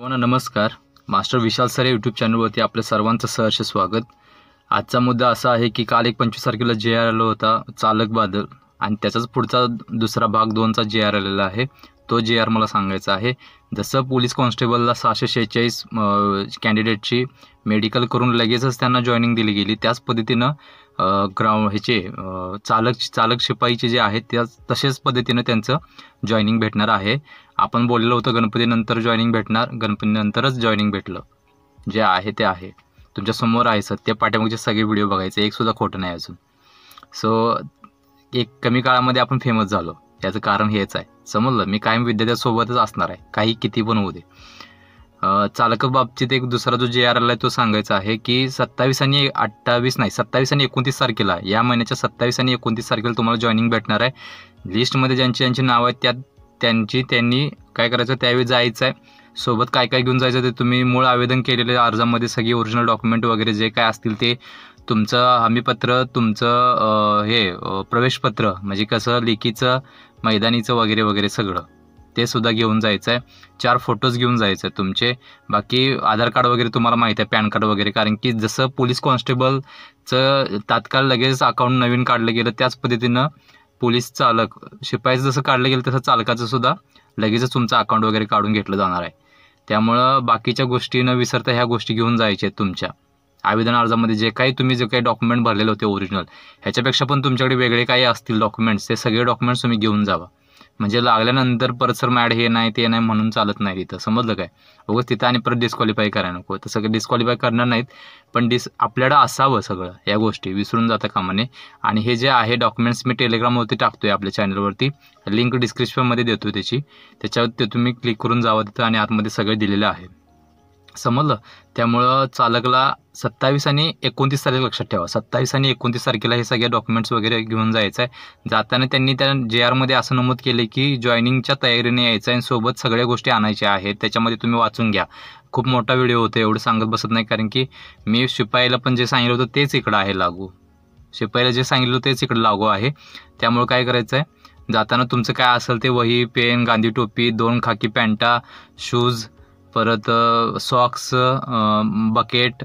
सर्वांना नमस्कार मास्टर विशाल sir YouTube चॅनलवरती आपल्या सर्वांचं सहर्ष स्वागत आजचा मुद्दा असा आहे की काल एक पंचवीस तारखेला जे आर आलो होता चालक बादल आणि त्याचाच पुढचा दुसरा भाग दोनचा जे आर आलेला आहे तो जे आर मला सांगायचा आहे जसं पोलीस कॉन्स्टेबलला सहाशे शेहेचाळीस कॅन्डिडेटची मेडिकल करून लगेचच त्यांना जॉईनिंग दिली गेली त्याच पद्धतीनं ग्राउंड ह्याचे चालक चालक शिपाईचे जे आहेत त्या तसेच पद्धतीनं त्यांचं जॉईनिंग भेटणार आहे आपण बोललेलं होतं गणपतीनंतर जॉईनिंग भेटणार गणपतीनंतरच जॉईनिंग भेटलं जे आहे ते आहे तुमच्यासमोर आहे सत्य पाठ्यामागचे सगळे व्हिडिओ बघायचे एकसुद्धा खोटं नाही अजून सो एक कमी काळामध्ये आपण फेमस झालो याचं कारण हेच आहे समजलं मी कायम विद्यार्थ्यासोबतच असणार आहे काही किती पण होऊ दे चालक बाबतीत एक दुसरा जो जे आर एल आहे तो सांगायचा आहे की सत्तावीस आणि अठ्ठावीस नाही सत्तावीस आणि एकोणतीस तारखेला या महिन्याच्या सत्तावीस आणि एकोणतीस तारखेला तुम्हाला जॉईनिंग भेटणार आहे लिस्टमध्ये ज्यांची ज्यांची नावं आहेत त्यात त्यांची त्यांनी काय करायचं त्यावेळी जायचं आहे सोबत काय काय घेऊन जायचं ते तुम्ही मूळ आवेदन केलेले अर्जामध्ये सगळी ओरिजिनल डॉक्युमेंट वगैरे जे काय असतील ते तुमचं हमीपत्र तुमचं हे प्रवेशपत्र म्हणजे कसं लेखीचं मैदानीचं वगैरे वगैरे सगळं ते सुद्धा घेऊन जायचं आहे चार फोटोज घेऊन जायचं आहे तुमचे बाकी आधार कार्ड वगैरे तुम्हाला माहीत आहे पॅन कार्ड वगैरे कारण की जसं पोलीस कॉन्स्टेबलचं तात्काळ लगेच अकाउंट नवीन काढलं गेलं त्याच पद्धतीनं पोलीस चालक शिपाईचं जसं काढलं गेलं तसं चालकाचं सुद्धा लगेचच तुमचं अकाउंट वगैरे काढून घेतलं जाणार आहे त्यामुळं बाकीच्या गोष्टी न विसरता ह्या गोष्टी घेऊन जायच्या आहेत तुमच्या आवेदन अर्जामध्ये जे काही तुम्ही जे काही डॉक्युमेंट भरलेले होते ओरिजिनल ह्याच्यापेक्षा पण तुमच्याकडे वेगळे काही असतील डॉक्युमेंट्स ते सगळे डॉक्युमेंट्स तुम्ही घेऊन जावा म्हणजे लागल्यानंतर परत सर मॅड हे नाही ते नाही म्हणून चालत नाही तिथं समजलं काय बघ तिथं आणि परत डिस्क्वालिफाय करायला नको तर सगळं डिस्क्वालिफाय करणार नाहीत पण डिस आपल्याला असावं सगळं या गोष्टी विसरून जाता कामाने आणि हे जे आहे डॉक्युमेंट्स मी टेलिग्रामवरती टाकतो आहे आपल्या चॅनलवरती लिंक डिस्क्रिप्शनमध्ये देतो त्याची त्याच्यावर ते तुम्ही क्लिक करून जावं तिथं आणि आतमध्ये सगळं दिलेलं आहे समजलं त्यामुळं चालकला सत्तावीस आणि एकोणतीस तारीख लक्षात ठेवा सत्तावीस आणि एकोणतीस तारखेला हे सगळे डॉक्युमेंट्स वगैरे घेऊन जायचं आहे जाताना त्यांनी त्या जे आरमध्ये असं नमूद केलं की जॉईनिंगच्या तयारीने यायचं आहे आणि सोबत सगळ्या गोष्टी आणायच्या आहेत त्याच्यामध्ये तुम्ही वाचून घ्या खूप मोठा व्हिडिओ होतो एवढं सांगत बसत नाही कारण की मी शिपाईला पण जे सांगितलं होतं तेच इकडं आहे लागू शिपाईला जे सांगितलं होतं तेच इकडं लागू आहे त्यामुळं काय करायचं आहे जाताना तुमचं काय असेल ते वही पेन गांधी टोपी दोन खाकी पॅन्टा शूज परत सॉक्स बकेट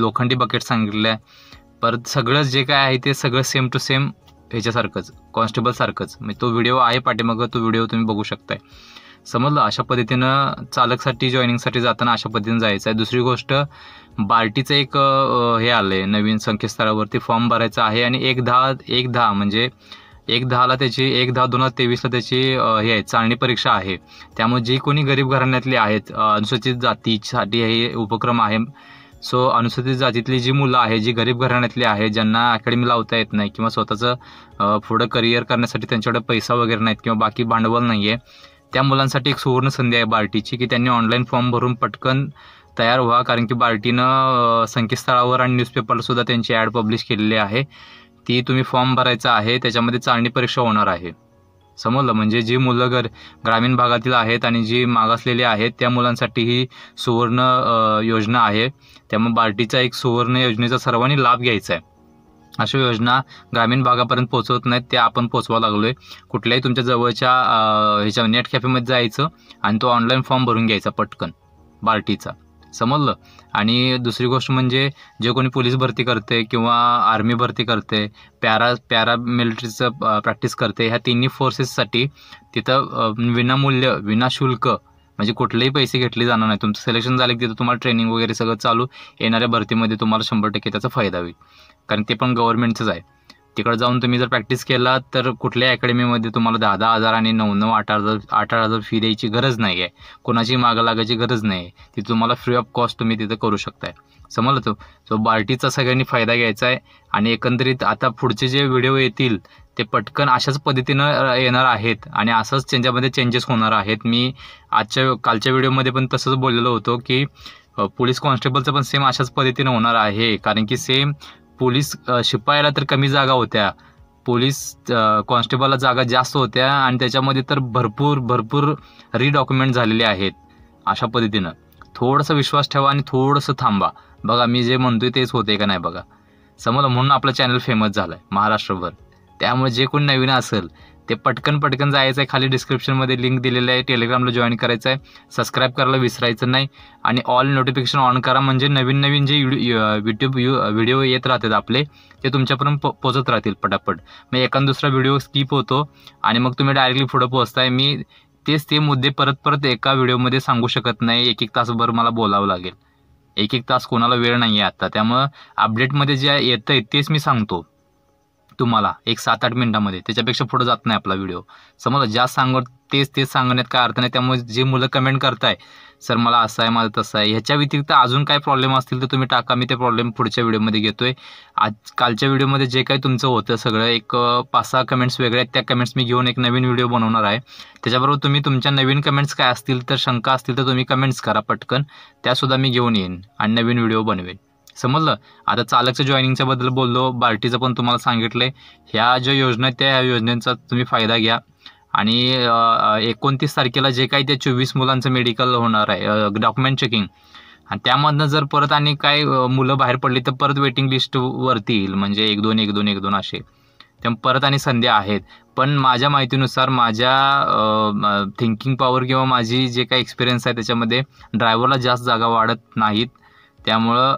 लोखंडी बकेट सांगितलं आहे परत सगळंच जे काय आहे ते सगळं सेम टू सेम ह्याच्यासारखंच कॉन्स्टेबलसारखंच म्हणजे तो व्हिडिओ आहे पाठीमागं तो व्हिडिओ तुम्ही बघू शकताय समजलं अशा पद्धतीनं चालकसाठी जॉईनिंगसाठी जाताना अशा पद्धतीनं जायचं आहे दुसरी गोष्ट बार्टीचं एक हे आलं आहे नवीन संकेतस्थळावरती फॉर्म भरायचा आहे आणि एक दहा एक दहा म्हणजे एक दहाला त्याची एक दहा दोन हजार तेवीसला त्याची हे आहे चालणी परीक्षा आहे त्यामुळे जी कोणी गरीब घराण्यातली आहेत अनुसूचित जातीसाठी हे उपक्रम आहे सो अनुसूचित जातीतली जी मुलं आहे जी गरीब घराण्यातली आहे ज्यांना अकॅडमी लावता येत नाही किंवा स्वतःचं पुढं करिअर करण्यासाठी त्यांच्याकडे पैसा वगैरे नाहीत किंवा बाकी भांडवल नाही आहे त्या मुलांसाठी एक सुवर्ण संधी आहे बार्टीची की त्यांनी ऑनलाईन फॉर्म भरून पटकन तयार व्हा कारण की बार्टीनं संकेतस्थळावर आणि न्यूजपेपरला सुद्धा त्यांची ॲड पब्लिश केलेली आहे ती तुम्ही फॉर्म भरायचा आहे त्याच्यामध्ये चांगली परीक्षा होणार आहे समजलं म्हणजे जी मुलं गर ग्रामीण भागातील आहेत आणि जी मागासलेली आहेत त्या मुलांसाठी ही सुवर्ण योजना आहे त्यामुळे बार्टीचा एक सुवर्ण योजनेचा सर्वांनी लाभ घ्यायचा आहे अशा योजना ग्रामीण भागापर्यंत पोहोचवत नाहीत त्या आपण पोचवा लागलो आहे कुठल्याही तुमच्या जवळच्या ह्याच्या नेट कॅफेमध्ये जायचं आणि तो ऑनलाईन फॉर्म भरून घ्यायचा पटकन बार्टीचा समजलं आणि दुसरी गोष्ट म्हणजे जे कोणी पोलीस भरती करते किंवा आर्मी भरती करते पॅरा पॅरा मिलिटरीचं प्रॅक्टिस करते ह्या तिन्ही फोर्सेससाठी तिथं विनामूल्य विनाशुल्क म्हणजे कुठलेही पैसे घेतले जाणार नाही तुमचं सिलेक्शन झालं की तिथं तुम्हाला ट्रेनिंग वगैरे सगळं चालू येणाऱ्या भरतीमध्ये तुम्हाला शंभर टक्के त्याचा फायदा होईल कारण ते पण गव्हर्नमेंटचंच आहे तिकडे जाऊन तुम्ही जर प्रॅक्टिस केला तर कुठल्या अकॅडमीमध्ये तुम्हाला दहा दहा हजार आणि नऊ नऊ आठ हजार आठ आठ हजार फी द्यायची गरज नाही आहे कोणाची मागं लागायची गरज नाही आहे ती तुम्हाला फ्री ऑफ कॉस्ट तुम्ही तिथं करू शकताय समजलं तो सो बार्टीचा सगळ्यांनी फायदा घ्यायचा आहे आणि एकंदरीत आता पुढचे जे व्हिडिओ येतील ते पटकन अशाच पद्धतीनं येणार आहेत आणि असंच त्यांच्यामध्ये चेंजेस होणार आहेत मी आजच्या कालच्या व्हिडिओमध्ये पण तसंच बोललेलो होतो की पोलीस कॉन्स्टेबलचं पण सेम अशाच पद्धतीनं होणार आहे कारण की सेम पोलीस शिपायाला तर कमी जागा होत्या पोलीस कॉन्स्टेबलला जागा जास्त होत्या आणि त्याच्यामध्ये तर भरपूर भरपूर रिडॉक्युमेंट झालेले आहेत अशा पद्धतीनं थोडंसं विश्वास ठेवा आणि थोडंसं थांबा बघा मी जे म्हणतोय तेच होते का नाही बघा समजा म्हणून आपलं चॅनल फेमस झालं आहे महाराष्ट्रभर त्यामुळे जे कोणी नवीन असेल ते पटकन पटकन जायचं आहे खाली डिस्क्रिप्शनमध्ये लिंक दिलेलं आहे टेलिग्रामला जॉईन करायचं आहे सबस्क्राईब करायला विसरायचं नाही आणि ऑल नोटिफिकेशन ऑन करा म्हणजे नवीन नवीन जे युट्यूब यू व्हिडिओ येत राहतात आपले ते तुमच्यापर्यंत पो पोचत राहतील पटापट मग एखादा दुसरा व्हिडिओ स्किप होतो आणि मग तुम्ही डायरेक्टली पुढं पोचताय मी तेच ते मुद्दे परत परत एका व्हिडिओमध्ये सांगू शकत नाही एक एक तासभर मला बोलावं लागेल एक एक तास कोणाला वेळ नाही आहे आता त्यामुळं अपडेटमध्ये जे येतं आहे तेच मी सांगतो तुम्हाला एक सात आठ मिनिटामध्ये त्याच्यापेक्षा पुढे जात नाही आपला व्हिडिओ समजा ज्या सांगत तेच तेच सांगण्यात काय अर्थ नाही त्यामुळे जे मुलं कमेंट करताय सर मला असं आहे माझं तसं आहे ह्याच्या व्यतिरिक्त अजून काय प्रॉब्लेम असतील तर तुम्ही टाका मी ते प्रॉब्लेम पुढच्या व्हिडिओमध्ये घेतोय आज कालच्या व्हिडिओमध्ये जे काही तुमचं होतं सगळं एक पाच सहा कमेंट्स वेगळे आहेत त्या कमेंट्स मी घेऊन एक नवीन व्हिडिओ बनवणार आहे त्याच्याबरोबर तुम्ही तुमच्या नवीन कमेंट्स काय असतील तर शंका असतील तर तुम्ही कमेंट्स करा पटकन त्यासुद्धा मी घेऊन येईन आणि नवीन व्हिडिओ बनवेन समजलं आता चालकच्या जॉईनिंगच्या बद्दल बोललो बार्टीचं पण तुम्हाला सांगितलंय ह्या ज्या योजना आहेत त्या ह्या योजनेचा तुम्ही फायदा घ्या आणि एकोणतीस तारखेला जे काही त्या चोवीस मुलांचं मेडिकल होणार आहे डॉक्युमेंट चेकिंग आणि त्यामधनं जर परत आणि काय मुलं बाहेर पडली तर परत वेटिंग लिस्ट वरती येईल म्हणजे एक दोन एक दोन एक दोन असे त्या परत आणि संध्या आहेत पण माझ्या माहितीनुसार माझ्या थिंकिंग पॉवर किंवा माझी जे काही एक्सपिरियन्स आहे त्याच्यामध्ये ड्रायव्हरला जास्त जागा वाढत नाहीत त्यामुळं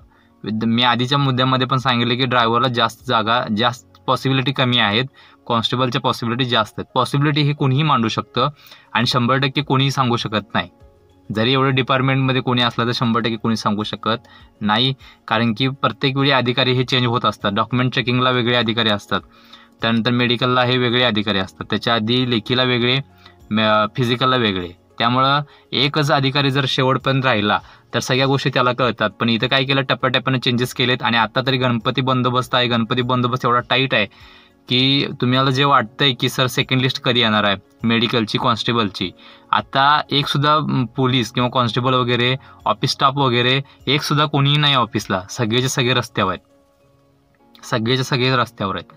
मी आधीच्या मुद्द्यामध्ये पण सांगितले की ड्रायव्हरला जास्त जागा जास्त पॉसिबिलिटी कमी आहेत कॉन्स्टेबलच्या पॉसिबिलिटी जास्त आहेत पॉसिबिलिटी हे कोणीही मांडू शकतं आणि शंभर टक्के कोणीही सांगू शकत नाही जरी एवढं डिपार्टमेंटमध्ये कोणी असलं तर शंभर टक्के कोणी सांगू शकत नाही कारण की प्रत्येक वेळी अधिकारी हे चेंज होत असतात डॉक्युमेंट चेकिंगला वेगळे अधिकारी असतात त्यानंतर मेडिकलला हे वेगळे अधिकारी असतात त्याच्या आधी लेखीला वेगळे फिजिकलला वेगळे त्यामुळं एकच अधिकारी जर शेवटपर्यंत राहिला तर सगळ्या गोष्टी त्याला कळतात पण इथं काय केलं टप्प्याटप्प्यानं चेंजेस केलेत आणि आता तरी गणपती बंदोबस्त आहे गणपती बंदोबस्त एवढा टाईट आहे की तुम्हाला जे वाटतंय की सर सेकंड लिस्ट कधी येणार आहे मेडिकलची कॉन्स्टेबलची आता एक सुद्धा पोलीस किंवा कॉन्स्टेबल वगैरे ऑफिस स्टाफ वगैरे एकसुद्धा कोणीही नाही ऑफिसला सगळेचे सगळे रस्त्यावर आहेत सगळेचे सगळे रस्त्यावर आहेत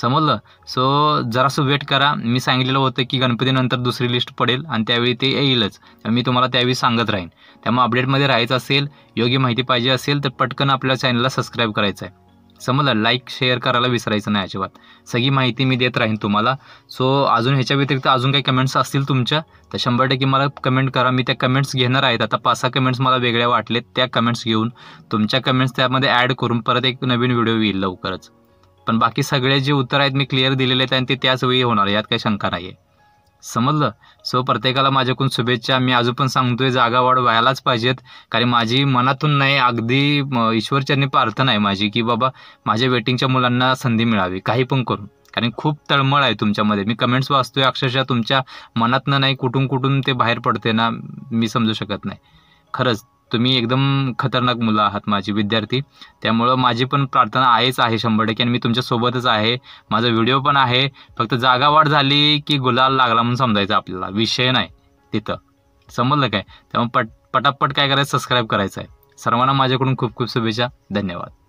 समजलं सो जरासं वेट करा मी सांगितलेलं होतं की गणपतीनंतर दुसरी लिस्ट पडेल आणि त्यावेळी ते येईलच मी तुम्हाला त्यावेळी सांगत राहीन त्यामुळे अपडेटमध्ये राहायचं असेल योग्य माहिती पाहिजे असेल तर पटकन आपल्या चॅनलला सबस्क्राईब करायचं आहे समजलं लाईक शेअर करायला विसरायचं नाही अजिबात सगळी माहिती मी देत राहीन तुम्हाला सो अजून ह्याच्या व्यतिरिक्त अजून काही कमेंट्स असतील तुमच्या तर शंभर टक्के मला कमेंट करा मी त्या कमेंट्स घेणार आहेत आता पाच सहा कमेंट्स मला वेगळ्या वाटलेत त्या कमेंट्स घेऊन तुमच्या कमेंट्स त्यामध्ये ॲड करून परत एक नवीन व्हिडिओ येईल लवकरच पण बाकी सगळे जे उत्तर आहेत मी क्लिअर दिलेले आहेत आणि ते त्याच वेळी होणार यात काही शंका नाही समजलं सो प्रत्येकाला माझ्याकडून शुभेच्छा मी अजून पण सांगतोय जागा वाढ व्हायलाच पाहिजेत कारण माझी मनातून नाही अगदी ईश्वरचरणी प्रार्थना आहे माझी की बाबा माझ्या वेटिंगच्या मुलांना संधी मिळावी काही पण करून कारण खूप तळमळ आहे तुमच्यामध्ये मी कमेंट्स वाचतोय अक्षरशः तुमच्या मनातनं नाही कुठून कुठून ते बाहेर पडते ना मी समजू शकत नाही खरंच तुम्ही एकदम खतरनाक मुलं आहात माझी विद्यार्थी त्यामुळं माझी पण प्रार्थना आहेच आहे शंभर टक्के आणि मी तुमच्यासोबतच आहे माझा व्हिडिओ पण आहे फक्त जागा वाढ झाली की गुलाल लागला म्हणून समजायचं आपल्याला विषय नाही तिथं समजलं काय त्यामुळे पट पटापट काय करायचं सबस्क्राईब करायचं आहे सर्वांना माझ्याकडून खूप खूप शुभेच्छा धन्यवाद